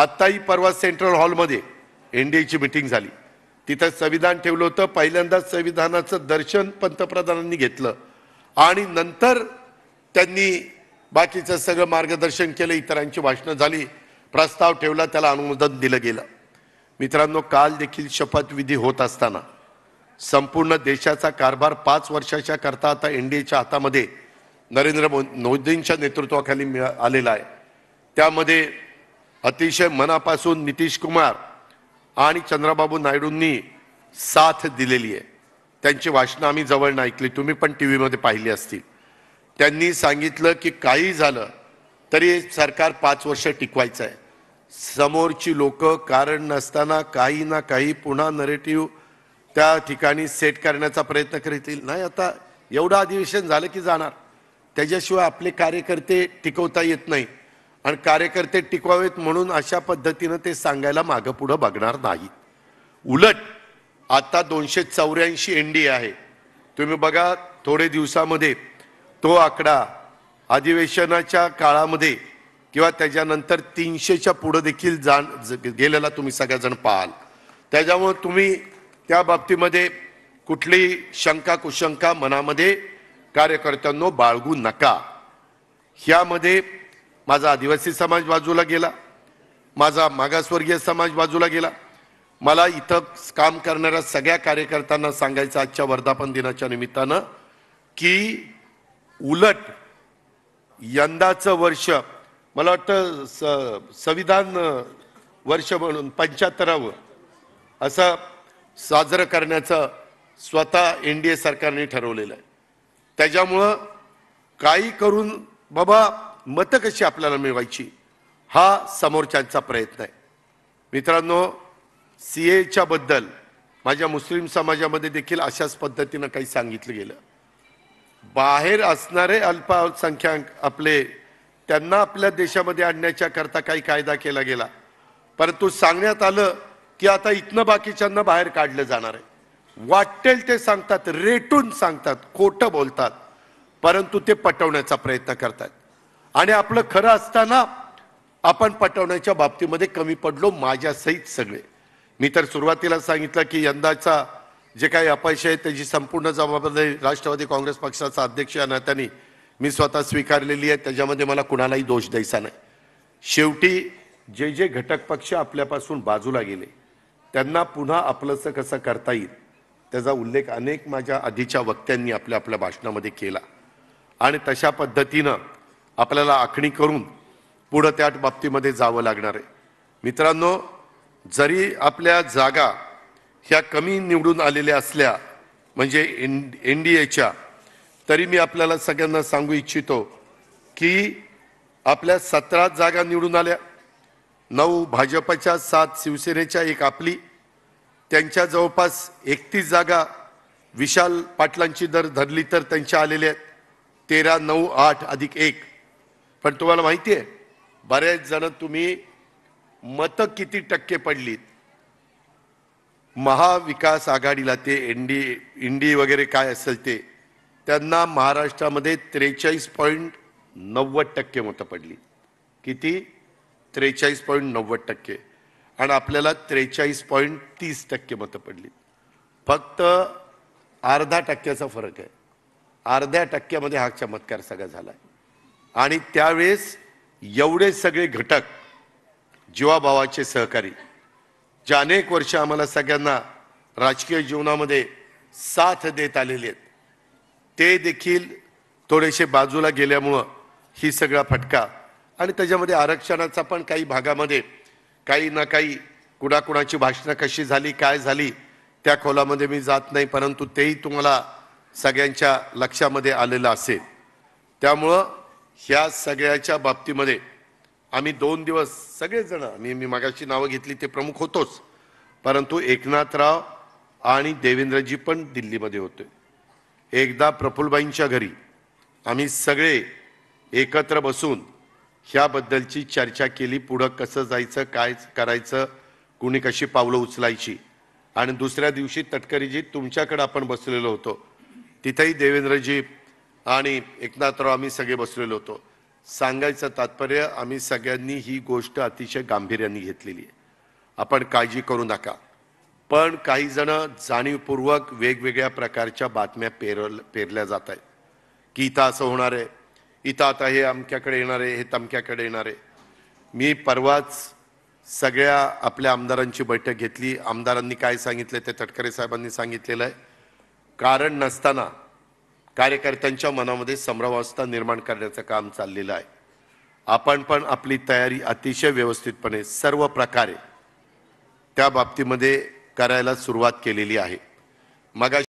आत्ताही परवा सेंट्रल हॉलमध्ये एन डी एची मिटिंग झाली तिथं संविधान ठेवलं होतं पहिल्यांदाच संविधानाचं दर्शन पंतप्रधानांनी घेतलं आणि नंतर त्यांनी बाकीचं सगळं मार्गदर्शन केलं इतरांची भाषणं झाली प्रस्ताव ठेवला त्याला अनुमोदन दिलं गेलं मित्रांनो काल देखील शपथविधी होत असताना संपूर्ण देशाचा कारभार पाच वर्षाच्या करता आता एन डी एच्या हातामध्ये नरेंद्र मोदींच्या नेतृत्वाखाली मिळा आलेला आहे त्यामध्ये अतिशय मनापासून नितीश कुमार आणि चंद्राबाबू नायडूंनी साथ दिलेली आहे त्यांची भाषणं आम्ही जवळ ऐकली तुम्ही पण टी व्हीमध्ये पाहिली असतील त्यांनी सांगितलं की काही झालं तरी सरकार पाच वर्ष टिकवायचं आहे समोरची लोक कारण नसताना काही ना काही पुन्हा नरेटिव्ह त्या ठिकाणी सेट करण्याचा प्रयत्न करतील नाही आता एवढं अधिवेशन झालं की जाणार त्याच्याशिवाय आपले कार्यकर्ते टिकवता येत नाही आणि कार्यकर्ते टिकवावेत म्हणून अशा पद्धतीनं ते सांगायला मागं पुढं बघणार नाहीत उलट आता दोनशे चौऱ्याऐंशी एन डी आहे तुम्ही बघा थोडे दिवसामध्ये तो आकडा अधिवेशनाच्या काळामध्ये किंवा त्याच्यानंतर तीनशेच्या पुढं देखील जाण गेलेला तुम्ही सगळ्याजण पाहाल त्याच्यामुळं तुम्ही त्या बाबतीमध्ये कुठली शंका कुशंका मनामध्ये कार्यकर्त्यांनो बाळगू नका ह्यामध्ये माझा आदिवासी समाज बाजूला गेला माझा मागासवर्गीय समाज बाजूला गेला मला इथं काम करणाऱ्या सगळ्या कार्यकर्त्यांना सांगायचं आजच्या वर्धापन दिनाच्या निमित्तानं की उलट यंदाचं वर्ष मला वाटतं स संविधान वर्ष म्हणून पंच्याहत्तरावं असं साजरं करण्याचं स्वतः एन डी ए सरकारने ठरवलेलं आहे त्याच्यामुळं काही करून बाबा मतं कशी आपल्याला मिळवायची हा समोरच्यांचा प्रयत्न आहे मित्रांनो सी एच्या बद्दल माझ्या मुस्लिम समाजामध्ये देखील अशाच पद्धतीनं काही सांगितलं गेलं बाहेर असणारे अल्पसंख्याक आपले त्यांना आपल्या देशामध्ये आणण्याच्या करता काही कायदा केला गेला परंतु सांगण्यात आलं की आता इथनं बाकीच्यांना बाहेर काढलं जाणार आहे वाटेल ते सांगतात रेटून सांगतात खोटं बोलतात परंतु ते पटवण्याचा प्रयत्न करतात आणि आपलं खरं असताना आपण पटवण्याच्या बाबतीमध्ये कमी पडलो माझ्यासहित सगळे मी तर सुरुवातीला सांगितलं की यंदाचा जे काही अपयश आहे त्याची संपूर्ण जबाबदारी राष्ट्रवादी काँग्रेस पक्षाचा अध्यक्ष या नात्याने मी स्वतः स्वीकारलेली आहे त्याच्यामध्ये मला कुणालाही दोष द्यायचा नाही शेवटी जे जे घटक पक्ष आपल्यापासून बाजूला गेले त्यांना पुन्हा आपलंसं कसं करता येईल त्याचा उल्लेख अनेक माझ्या आधीच्या वक्त्यांनी आपल्या आपल्या भाषणामध्ये केला आणि तशा पद्धतीनं आपल्याला आखणी करून पुढं त्या बाबतीमध्ये जावं लागणार आहे मित्रांनो जरी आपल्या जागा ह्या कमी निवडून आलेल्या असल्या म्हणजे एन एन डी एच्या तरी मी आपल्याला सगळ्यांना सांगू इच्छितो की आपल्या सतरा जागा निवडून आल्या नऊ भाजपच्या सात शिवसेनेच्या एक आपली त्यांच्या जवळपास एकतीस जागा विशाल पाटलांची दर धरली तर त्यांच्या आलेल्या आहेत तेरा नऊ आठ अधिक एक पण तुम्हाला माहिती आहे बरेच जण तुम्ही मतं किती टक्के पडलीत महाविकास आघाडीला ते एनडी इंडी वगैरे काय असेल ते त्यांना महाराष्ट्रामध्ये त्रेचाळीस पॉईंट नव्वद टक्के मतं पडली किती त्रेचाळीस पॉईंट नव्वद टक्के आणि आपल्याला त्रेचाळीस पॉईंट तीस टक्के मतं पडली फक्त अर्धा टक्क्याचा फरक आहे अर्ध्या टक्क्यामध्ये हा चमत्कार सगळा झाला आहे आणि त्यावेळेस एवढे सगळे घटक जीवाभावाचे सहकारी जे अनेक वर्ष आम्हाला सगळ्यांना राजकीय जीवनामध्ये साथ देत आलेले आहेत ते देखील थोडेसे बाजूला गेल्यामुळं ही सगळा फटका आणि त्याच्यामध्ये आरक्षणाचा पण काही भागामध्ये काही ना काही कुणाकुणाची भाषणं कशी झाली काय झाली त्या खोलामध्ये मी जात नाही परंतु तेही तुम्हाला सगळ्यांच्या लक्षामध्ये आलेलं असेल त्यामुळं ह्या सगळ्याच्या बाबतीमध्ये आम्ही दोन दिवस सगळेजण मी मी मागाशी नावं घेतली ते प्रमुख होतोच परंतु एकनाथराव आणि देवेंद्रजी पण दिल्लीमध्ये होते एकदा प्रफुल्लबाईंच्या घरी आम्ही सगळे एकत्र बसून ह्याबद्दलची चर्चा केली पुढं कसं जायचं काय करायचं कुणी कशी पावलं उचलायची आणि दुसऱ्या दिवशी तटकरीजी तुमच्याकडं आपण बसलेलो होतो तिथेही देवेंद्रजी आणि एकनाथराव आम्ही सगळे बसलेलो होतो सांगायचं तात्पर्य आम्ही सगळ्यांनी ही गोष्ट अतिशय गांभीर्याने घेतलेली आहे आपण काळजी करू नका पण काही जण जाणीवपूर्वक वेगवेगळ्या प्रकारच्या बातम्या पेर पेरल्या जात आहेत की इथं असं होणार आहे इथं आता हे अमक्याकडे येणार आहे हे तमक्याकडे येणार आहे मी परवाच सगळ्या आपल्या आमदारांची बैठक घेतली आमदारांनी काय सांगितलं ते तटकरे साहेबांनी सांगितलेलं आहे कारण नसताना कार्यकर्त्यांच्या मनामध्ये समरावस्था निर्माण करण्याचं काम चाललेलं आहे आपण पण आपली तयारी अतिशय व्यवस्थितपणे सर्व प्रकारे त्या बाबतीमध्ये करायला सुरुवात केलेली आहे मग